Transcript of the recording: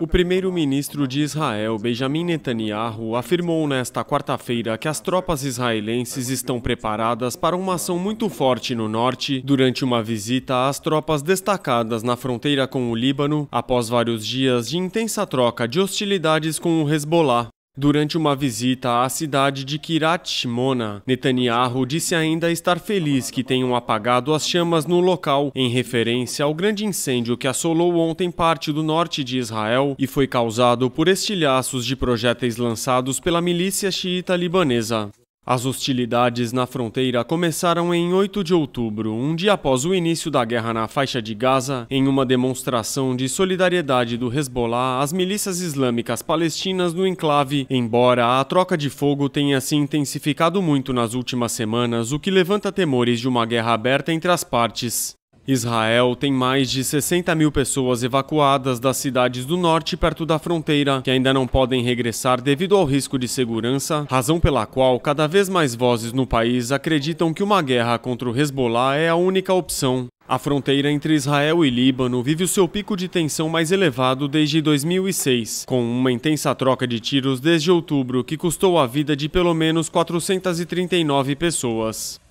O primeiro-ministro de Israel, Benjamin Netanyahu, afirmou nesta quarta-feira que as tropas israelenses estão preparadas para uma ação muito forte no norte durante uma visita às tropas destacadas na fronteira com o Líbano, após vários dias de intensa troca de hostilidades com o Hezbollah. Durante uma visita à cidade de Kirat Shimona, Netanyahu disse ainda estar feliz que tenham apagado as chamas no local, em referência ao grande incêndio que assolou ontem parte do norte de Israel e foi causado por estilhaços de projéteis lançados pela milícia xiita libanesa. As hostilidades na fronteira começaram em 8 de outubro, um dia após o início da guerra na faixa de Gaza, em uma demonstração de solidariedade do Hezbollah às milícias islâmicas palestinas no enclave, embora a troca de fogo tenha se intensificado muito nas últimas semanas, o que levanta temores de uma guerra aberta entre as partes. Israel tem mais de 60 mil pessoas evacuadas das cidades do norte perto da fronteira, que ainda não podem regressar devido ao risco de segurança, razão pela qual cada vez mais vozes no país acreditam que uma guerra contra o Hezbollah é a única opção. A fronteira entre Israel e Líbano vive o seu pico de tensão mais elevado desde 2006, com uma intensa troca de tiros desde outubro que custou a vida de pelo menos 439 pessoas.